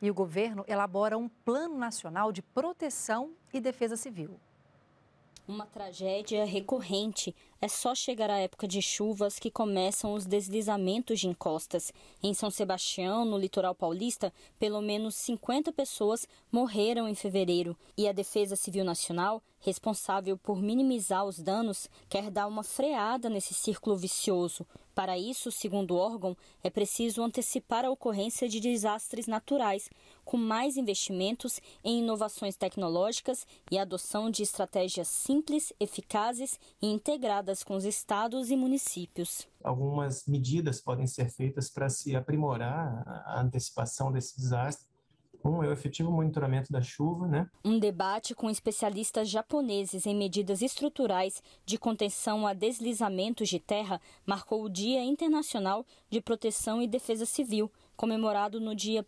E o governo elabora um Plano Nacional de Proteção e Defesa Civil. Uma tragédia recorrente. É só chegar à época de chuvas que começam os deslizamentos de encostas. Em São Sebastião, no litoral paulista, pelo menos 50 pessoas morreram em fevereiro. E a Defesa Civil Nacional, responsável por minimizar os danos, quer dar uma freada nesse círculo vicioso. Para isso, segundo o órgão, é preciso antecipar a ocorrência de desastres naturais, com mais investimentos em inovações tecnológicas e adoção de estratégias simples, eficazes e integradas com os estados e municípios. Algumas medidas podem ser feitas para se aprimorar a antecipação desse desastre um é o efetivo monitoramento da chuva, né? Um debate com especialistas japoneses em medidas estruturais de contenção a deslizamentos de terra marcou o Dia Internacional de Proteção e Defesa Civil, comemorado no dia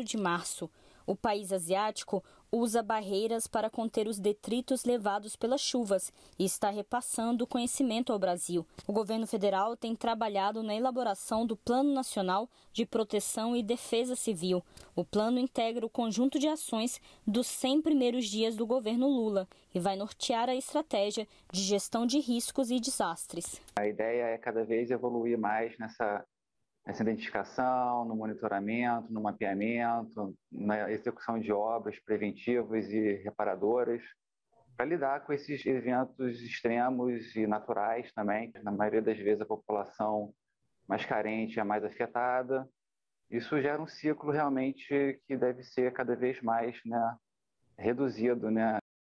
1 de março. O país asiático usa barreiras para conter os detritos levados pelas chuvas e está repassando o conhecimento ao Brasil. O governo federal tem trabalhado na elaboração do Plano Nacional de Proteção e Defesa Civil. O plano integra o conjunto de ações dos 100 primeiros dias do governo Lula e vai nortear a estratégia de gestão de riscos e desastres. A ideia é cada vez evoluir mais nessa nessa identificação, no monitoramento, no mapeamento, na execução de obras preventivas e reparadoras, para lidar com esses eventos extremos e naturais também. Na maioria das vezes, a população mais carente é mais afetada. Isso gera um ciclo realmente que deve ser cada vez mais né, reduzido, né?